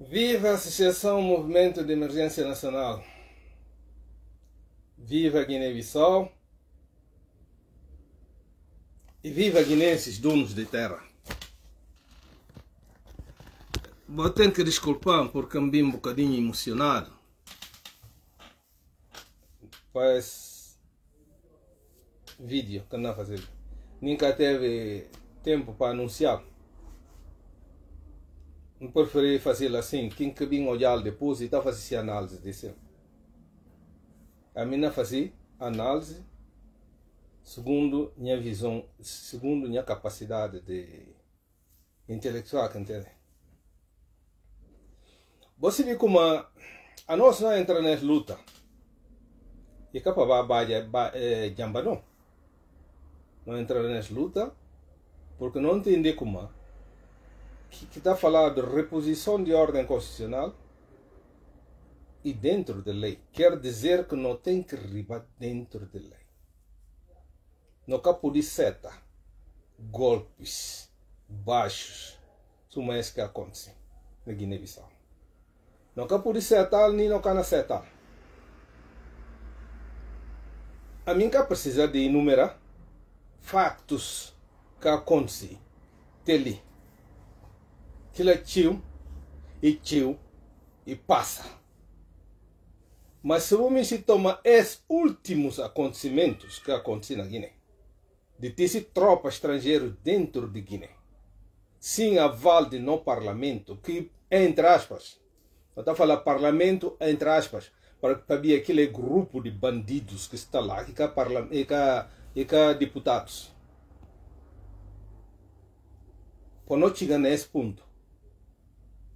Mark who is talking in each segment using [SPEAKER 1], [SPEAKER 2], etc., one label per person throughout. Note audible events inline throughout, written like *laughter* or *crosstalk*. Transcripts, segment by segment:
[SPEAKER 1] Viva a Associação Movimento de Emergência Nacional. Viva Guiné-Bissau. E viva guinenses donos de terra. Vou ter que desculpar porque me vi um bocadinho emocionado. Faz vídeo que não fazer. Nunca teve tempo para anunciar. Eu preferi fazer assim, quem que vim olhar depois e estava essa análise disso. A minha fazia análise segundo minha visão, segundo minha capacidade de intelectual, entende? Você vê como a, a nossa entra nessa luta. E capa vai ba é, é, jamba não. entra nessa luta porque não entende como que está falando de reposição de ordem constitucional e dentro de lei. Quer dizer que não tem que ribar dentro de lei. No capo de seta, golpes baixos são mais que acontecem na Guiné-Bissau. No capo de seta, nem no cana seta. A mim que precisa de enumerar factos que acontecem dele Aquilo é tio, e tio, e passa. Mas se o homem se toma esses últimos acontecimentos que acontecem na Guiné, de ter tropa estrangeira dentro de Guiné, sem aval de no parlamento, que, entre aspas, eu estou a falar parlamento, entre aspas, para saber aquele é grupo de bandidos que está lá, e que, e deputados. Para não chegar nesse ponto,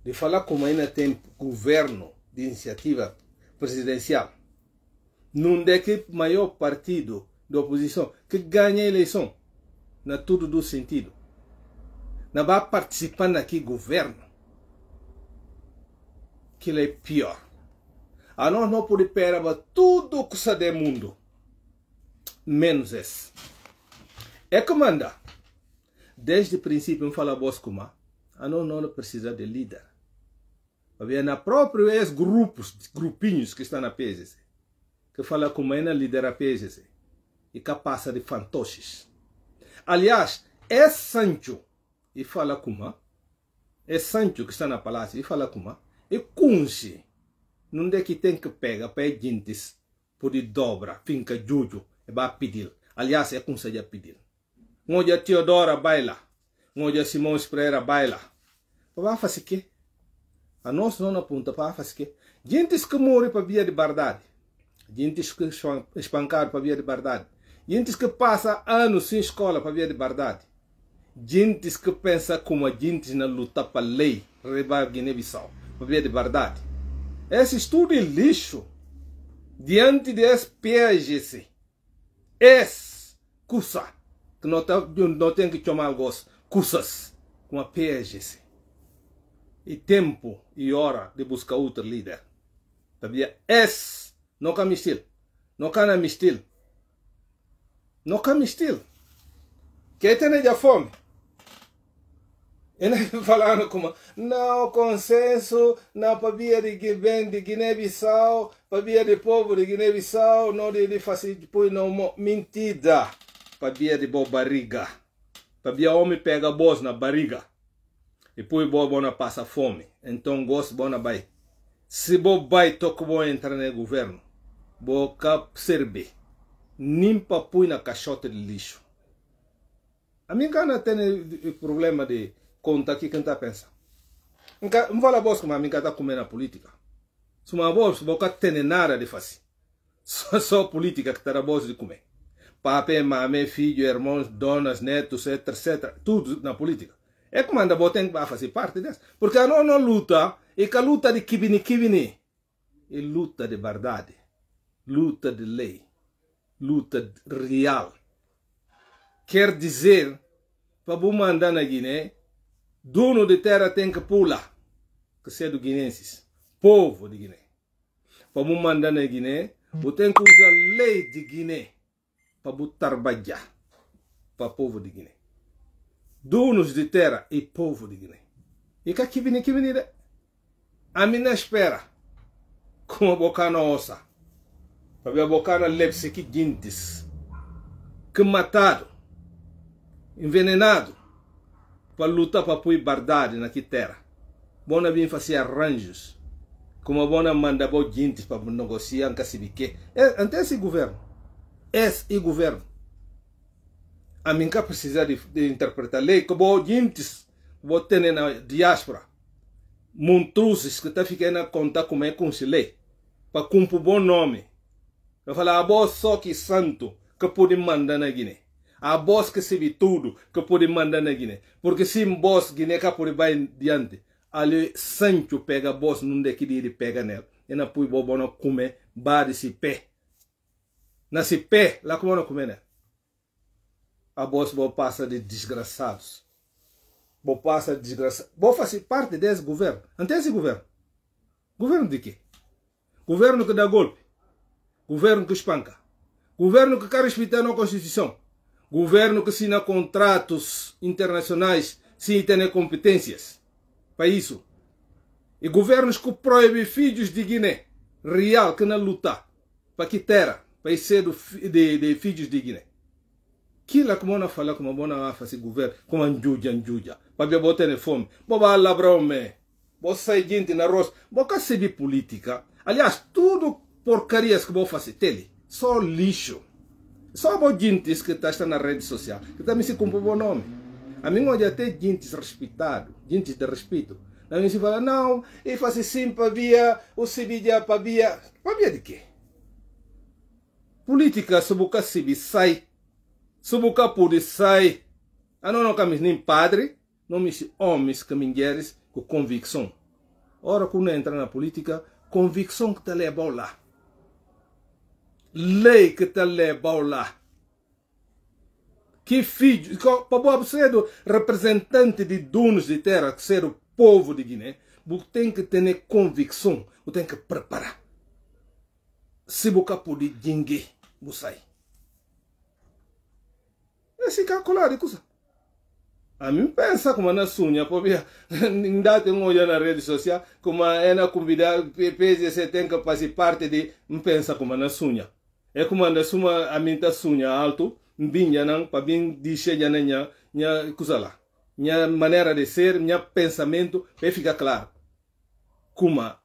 [SPEAKER 1] de falar como ainda tem governo de iniciativa presidencial, num que maior partido da oposição que ganha a eleição, na tudo do sentido. Não vai participar naquele governo, que ele é pior. A nós não podemos tudo que se do mundo, menos esse. É que manda. Desde o princípio, eu falo a nós não precisa de líder. Havia na própria esses grupos, grupinhos que estão na PGC, que fala como é na lidera a PGC e que de fantoches. Aliás, é Sancho e fala como é, é Sancho que está na palácio e fala como é. e Kunshi, não é que tem que pegar para gente por de dobra, finca juju, é para pedir. Aliás, é conselho a pedir. Onde a Teodora baila, onde a Simão Espreira baila. Vai fazer o quê? a nossa não aponta para fazer gentes que morrem para via de verdade, gentes que espancaram para via de verdade, gentes que passa anos sem escola para via de verdade, gentes que pensa como a gente na luta para a lei, rebar Guiné-Bissau, para via de verdade. Esse estudo é lixo diante de SPGC. Esse cursa que não tem que chamar gosto cursas com a PGC e tempo e hora de buscar outro líder. Sabia? Esse não é estilo. Não é estilo. Não é meu estilo. Quem tem já fome? Ele *laughs* falando como, não, consenso, não para de que vem de Guiné-Bissau, para de povo de Guiné-Bissau, não de, de fazer depois não mentira, para de boa barriga, para homem pega voz na barriga e poi bona passa fome então gos bona bai se bo bai toco bom entra no governo bo cap serbe nimpa põe na caixota de lixo a minha cana tem problema de conta aqui quem está pensando não fala bosco mas a minha está comendo a política se uma bosco boca tem nada de fazer só, só política que está bosco de comer papé, mamãe, filho, irmãos, donas, netos, etc, etc. Tudo na política. É como anda botem a fazer parte dessa. Porque a não luta, é que a luta de kibini kibini é luta de verdade, luta de lei, luta real. Quer dizer, para mandar na Guiné, dono de terra tem que pular, que é do guinenses, povo de Guiné. Para mandar na Guiné, você tem que usar a lei de Guiné para trabalhar para o povo de Guiné donos de terra e povo de Guiné. E que vem, que vem, né? a minha espera, como a boca na ossa, para ver a boca na lepse que dintes, que matado, envenenado, para lutar para pôr bardade na terra. Bona vim fazer arranjos, como a bona manda dintes para negociar com a Sibique. É, ante é esse governo, esse governo, a minha precisa de, de interpretar lei que vou gente vou ter na diáspora montruzes que tá ficando a contar como é com se lei para cumprir o bom nome eu falo a voz só que santo que pode mandar na Guiné a voz que se tudo que pode mandar na Guiné porque se voz Guiné que pode vai diante ali santo pega a voz não de que ele pega nela e na pui bobo não come bade se pé na se pé lá como não comer nela né? a bolsa boa passa de desgraçados. Vou passar de desgraçados. Vou fazer parte desse governo. Ante esse governo. Governo de quê? Governo que dá golpe. Governo que espanca. Governo que quer respeitar a Constituição. Governo que assina contratos internacionais sem ter competências para isso. E governos que proíbem filhos de Guiné real que não luta para que terra, para ser de, de, de filhos de Guiné kila kumona fala kuma bona wa fasi guver kuma njuja njuja babia bote ne fom boba ba labrome bo sai gente na ros bo ka sebi política aliás tudo porcarias que bo fasi tele só lixo só bo gentes que tá na rede social que também se cumpre bom nome a mim hoje até gentes respeitado gentes de respeito na mim se fala não e faz sim via o via para via de quê política se o ka sebi sai Subuca pode sair. A não, não camis nem padre, não me homens que mulheres com convicção. Ora, quando entra na política, convicção que te leva lá. Lei que te leva lá. Que filho, para ser representante de donos de terra, que ser o povo de Guiné, você tem que ter convicção, você tem que preparar. Se você pode dingue, você sai se ka de coisa a mim pensa como na é sunya pobia *laughs* ndate hoje na rede social como é na convidar pese se tem que fazer parte de pensa como na é sunya. É como na é suma a minta tá sunya alto não para bem dizer já não nya coisa lá minha maneira de ser, minha pensamento, pe fica claro. como é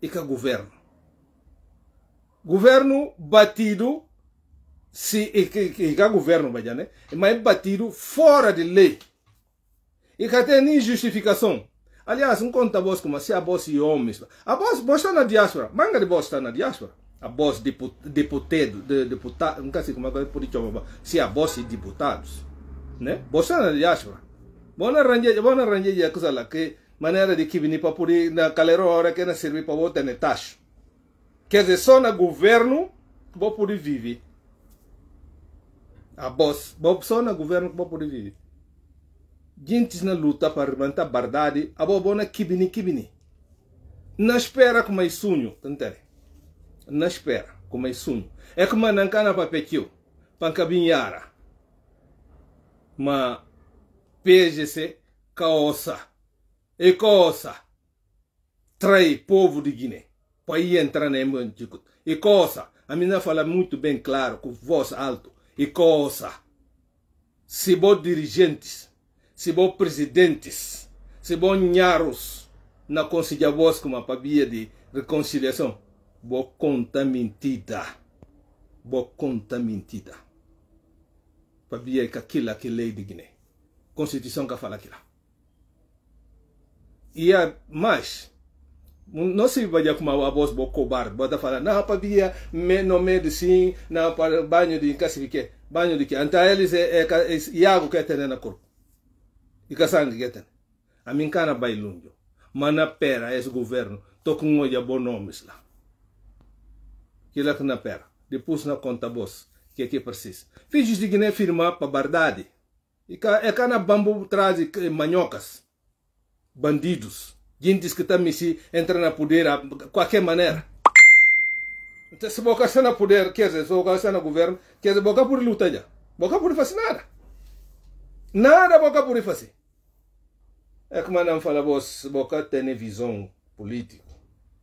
[SPEAKER 1] e ka governo. Governo batido se o governo badiane mas é batido fora de lei e que tem nem justificação aliás um conta voz como se a voz e homens a voz está na diáspora manga de voz está na diáspora a voz deputado de deputado nunca sei como é que é chamar se a voz e deputados né voz está na diáspora bom arranjar bom arranjar já coisa lá que maneira de que vinha para por na calera hora que não servir para botar na taxa quer dizer só na governo vou poder viver a Boss. Bob na governo que pode viver. Gente na luta para levantar verdade, a bobona kibini kibini. Na espera como é sonho, entende? Na espera como é sonho. É como para nancana para pancabinhara. Mas, PGC, caosa. E caosa. Trai povo de Guiné. Para ir entrar na Embanticut. E caosa. A menina fala muito bem claro, com voz alto e coça. Se bom dirigentes, se bom presidentes, se bom nharos, na conselha como uma pabia de reconciliação, boa conta mentida. Boa conta mentida. Pabia que aquilo que lei de Guiné. Constituição que fala aquilo. E a é mais, não se vai com a voz boa cobarde, bota falar, não, para via, não medicina, não para banho de classifique, banho de que, então eles é, é, é, iago que tem na corpo, e que sangue que A mim cana bailunjo, mana pera esse governo, tô com um olho bom nome lá. Que lá que na pera, depois na conta boss, que é que precisa. Fiz de Guiné firma para bardade, e cá é cana bambu traz manhocas, bandidos, Diz que está Messi entra na poder de qualquer maneira. Então, se boca está na poder, quer dizer, se boca está no governo, quer dizer, boca por lutar já. Boca por fazer nada. Nada boca por fazer. É como não fala, boss, boca tem visão política.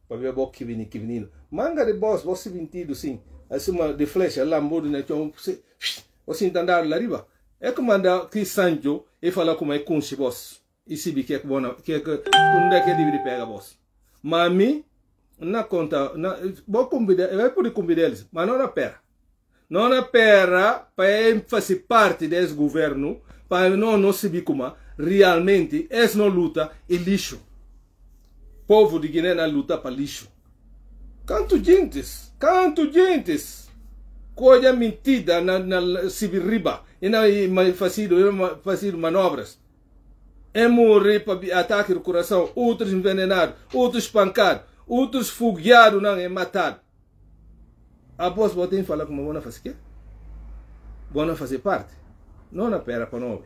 [SPEAKER 1] Para ver boca que vem, que vem. Manga de boss, você sentido, sim. Acima de flecha, lá, mudo, né, que é você entender lá riba. É como andar que Sanjo e falar como é com o boss que que kek bona kek é ke dibidi pega boss mami na conta na bo convida vai por convidar eles mas não na pera não na pera para fazer parte desse governo para não não se como realmente esse não luta é lixo povo de Guiné na luta para lixo canto gentes canto gentes coisa mentida na na se riba e na fazer fazer manobras é morrer para ataque do coração, outros envenenado outros espancar, outros foguear, não é matado Após você tem falar com uma boa fazer quê? Boa fazer parte. Não na pera para nove.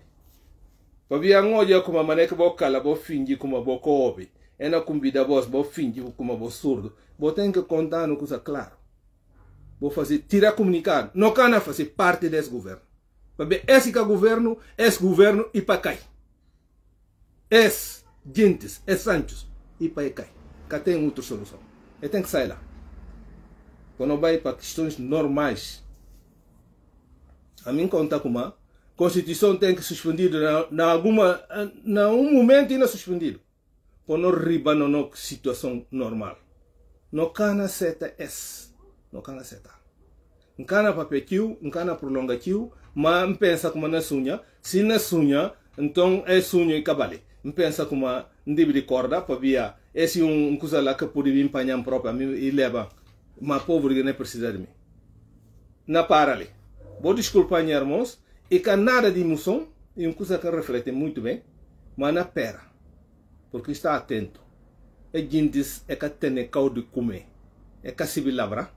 [SPEAKER 1] Pabia ngoja kuma maneka bo kala bo fingi kuma bo kobe. Ena kumbida bos bo como a voz é surdo. Vou ter que contar uma coisa claro. Vou fazer, tirar comunicar. Não quero fazer parte desse governo. para ver esse que é governo, esse governo e para cair es gentes, es santos, e para Cá tem outra solução. Ele tem que sair lá. Quando vai para questões normais, a mim conta como a Constituição tem que suspendido na, na alguma, na um momento ainda suspendido. Quando riba na situação normal. Não cana seta es, não cana seta não papetiu nkana Mas ma pensa como na sunha se na sunha então é sunha e cabale pensa mpensa kuma de corda coisa lá que kusa la kapudi bim própria propria mi ileba ma poveri não precisa de mim na parale vou desculpar irmãos e que nada de emoção e um coisa que reflete muito bem mas na pera porque está atento é gente é que tem cau de comer é que se lavra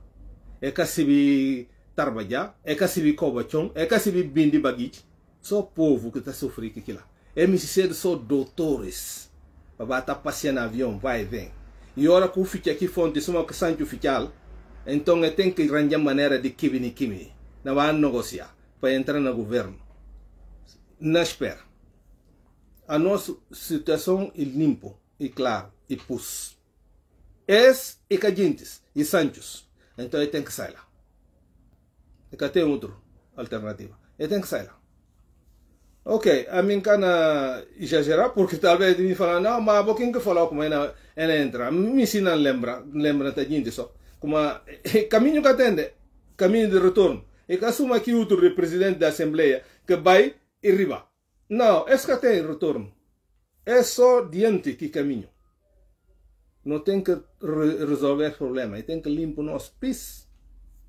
[SPEAKER 1] é que se tarbaja é que se cobachão é que se bindi bagich só povo que está sofrendo aquilo MCC são doutores. Para estar passeando avião, vai e vem. E hora que eu fiquei aqui fonte, suma que sangue oficial, então eu é tenho que arranjar maneira de kibini kibini. Não vai negociar para entrar no governo. Não espera. A nossa situação é limpo, e claro, e pus. És e Cadientes e Santos. Então eu é tenho que sair lá. É eu tenho outra alternativa. Eu tenho que sair lá. Ok, a mim cana exagerar, porque talvez me falam, não, mas um pouquinho que falou como ela, ela entra, me ensina a lembrar, lembra até gente só. Como eh, caminho que atende, caminho de retorno. E que assuma que outro presidente da Assembleia que vai e riba. Não, esse é que tem retorno. É só diante que caminho. Não tem que re resolver problema, e tem que limpar o nosso país.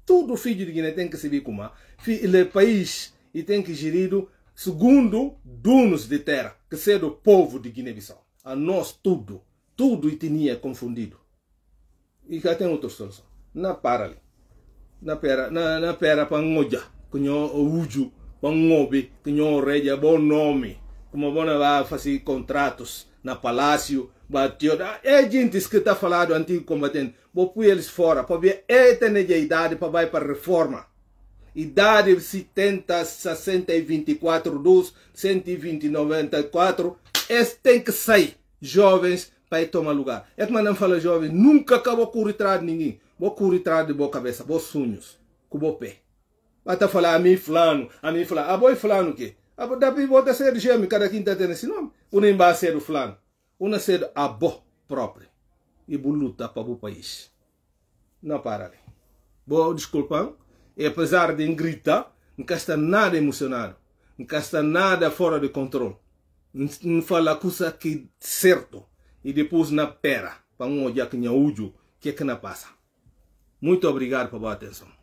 [SPEAKER 1] Tudo filho de Guiné tem que se vir como. O país e tem que gerir Segundo, donos de terra, que seja o povo de Guiné-Bissau. A nós tudo, tudo e tinha é confundido. E cá tem outra solução. Na para ali. Na pera, na, na pera para ngoja, que não uju, para ngobe, que não reja, bom nome. Como bona vai fazer contratos na palácio, bateu. É gente que está falando antigo combatente. Vou pôr eles fora, para ver, é tem idade para ir para reforma idade 70, 60 e 24 dos 120 e 94. Esse tem que sair, jovens, para tomar lugar. É que não fala jovens, nunca acabou com o retrato de ninguém. Vou com o retrato de boa cabeça, vou sonhos, com o pé. Vai estar tá falando a mim fulano, a mim fulano. Ah, boi fulano o quê? Ah, daí vou ser gêmeo, cada quinta tem esse nome. O nem vai ser o fulano. Um é ser a boa própria. E vou lutar para o país. Não para ali. Vou e apesar de gritar, não está nada emocionado, não está nada fora de controle. Não fala coisa que certo e depois na pera para um olhar que não que é que não passa. Muito obrigado pela atenção.